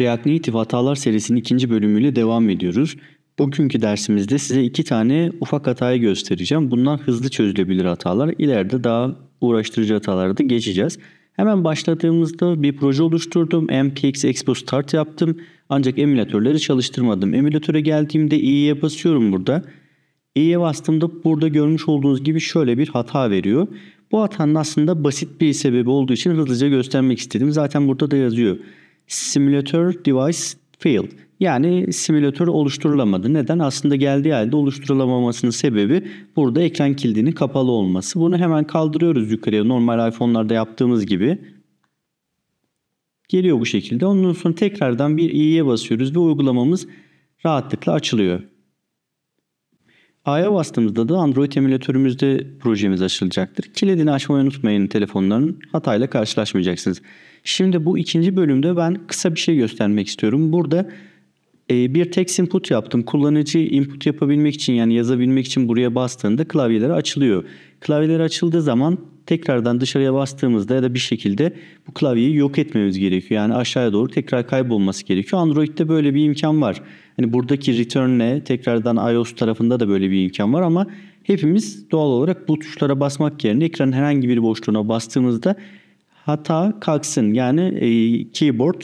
React Native hatalar serisinin ikinci bölümüyle devam ediyoruz. Bugünkü dersimizde size iki tane ufak hatayı göstereceğim. Bunlar hızlı çözülebilir hatalar. İleride daha uğraştırıcı hatalara da geçeceğiz. Hemen başladığımızda bir proje oluşturdum. MPX Expo Start yaptım. Ancak emülatörleri çalıştırmadım. Emülatöre geldiğimde i'ye basıyorum burada. i'ye bastığımda burada görmüş olduğunuz gibi şöyle bir hata veriyor. Bu hatanın aslında basit bir sebebi olduğu için hızlıca göstermek istedim. Zaten burada da yazıyor. Simulator device failed. Yani simülatör oluşturulamadı. Neden? Aslında geldiği halde oluşturulamamasının sebebi burada ekran kilidinin kapalı olması. Bunu hemen kaldırıyoruz yukarıya normal iPhone'larda yaptığımız gibi. Geliyor bu şekilde. Ondan sonra tekrardan bir i'ye basıyoruz ve uygulamamız rahatlıkla açılıyor. A'ya bastığımızda da Android emülatörümüzde projemiz açılacaktır. Kilidini açmayı unutmayın telefonların. Hatayla karşılaşmayacaksınız. Şimdi bu ikinci bölümde ben kısa bir şey göstermek istiyorum. Burada e, bir text input yaptım. Kullanıcı input yapabilmek için yani yazabilmek için buraya bastığında klavyeler açılıyor. Klavyeler açıldığı zaman tekrardan dışarıya bastığımızda ya da bir şekilde bu klavyeyi yok etmemiz gerekiyor. Yani aşağıya doğru tekrar kaybolması gerekiyor. Android'de böyle bir imkan var. Hani buradaki return'le tekrardan iOS tarafında da böyle bir imkan var ama hepimiz doğal olarak bu tuşlara basmak yerine ekranın herhangi bir boşluğuna bastığımızda hata kalksın yani e, keyboard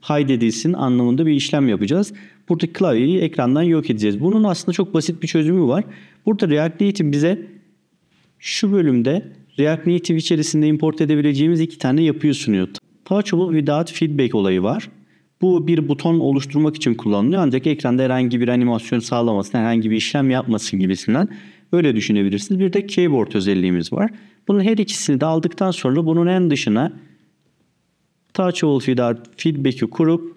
haydedilsin anlamında bir işlem yapacağız. Burada klavyeyi ekrandan yok edeceğiz. Bunun aslında çok basit bir çözümü var. Burada React Native bize şu bölümde React Native içerisinde import edebileceğimiz iki tane yapıyı sunuyor. Touchable Without Feedback olayı var. Bu bir buton oluşturmak için kullanılıyor ancak ekranda herhangi bir animasyon sağlamasın, herhangi bir işlem yapmasın gibisinden. Öyle düşünebilirsiniz. Bir de keyboard özelliğimiz var. Bunun her ikisini de aldıktan sonra bunun en dışına touchable feedback'i kurup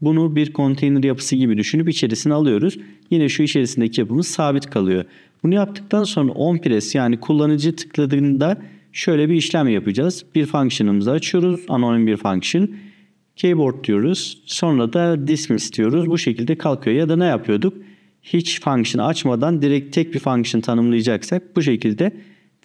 bunu bir konteyner yapısı gibi düşünüp içerisine alıyoruz. Yine şu içerisindeki yapımız sabit kalıyor. Bunu yaptıktan sonra on press yani kullanıcı tıkladığında şöyle bir işlem yapacağız. Bir function'ımızı açıyoruz. Anonim bir function. Keyboard diyoruz. Sonra da dismiss diyoruz. Bu şekilde kalkıyor. Ya da ne yapıyorduk? hiç function açmadan direkt tek bir function tanımlayacaksak bu şekilde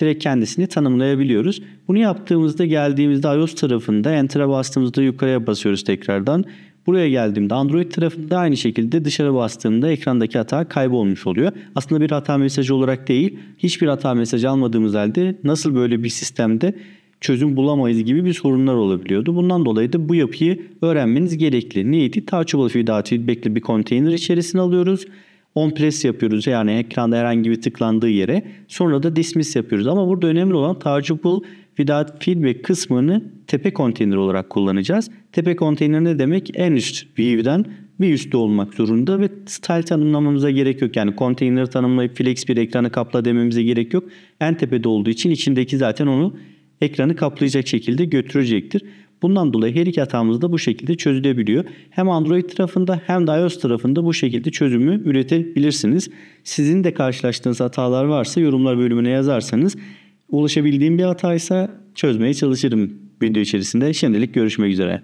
direkt kendisini tanımlayabiliyoruz. Bunu yaptığımızda geldiğimizde iOS tarafında Enter'a bastığımızda yukarıya basıyoruz tekrardan. Buraya geldiğimde Android tarafında aynı şekilde dışarı bastığımda ekrandaki hata kaybolmuş oluyor. Aslında bir hata mesajı olarak değil, hiçbir hata mesajı almadığımız halde nasıl böyle bir sistemde çözüm bulamayız gibi bir sorunlar olabiliyordu. Bundan dolayı da bu yapıyı öğrenmeniz gerekli. Neydi? Touchable Feedback'li bir konteyner içerisine alıyoruz on press yapıyoruz yani ekranda herhangi bir tıklandığı yere. Sonra da dismiss yapıyoruz. Ama burada önemli olan targetable without feedback kısmını tepe konteyner olarak kullanacağız. Tepe konteyner ne demek? En üst view'den bir üstte olmak zorunda ve style tanımlamamıza gerek yok. Yani konteyner tanımlayıp flex bir ekranı kapla dememize gerek yok. En tepede olduğu için içindeki zaten onu ekranı kaplayacak şekilde götürecektir. Bundan dolayı her iki hatamız da bu şekilde çözülebiliyor. Hem Android tarafında hem de iOS tarafında bu şekilde çözümü üretebilirsiniz. Sizin de karşılaştığınız hatalar varsa yorumlar bölümüne yazarsanız ulaşabildiğim bir hataysa çözmeye çalışırım video içerisinde. Şimdilik görüşmek üzere.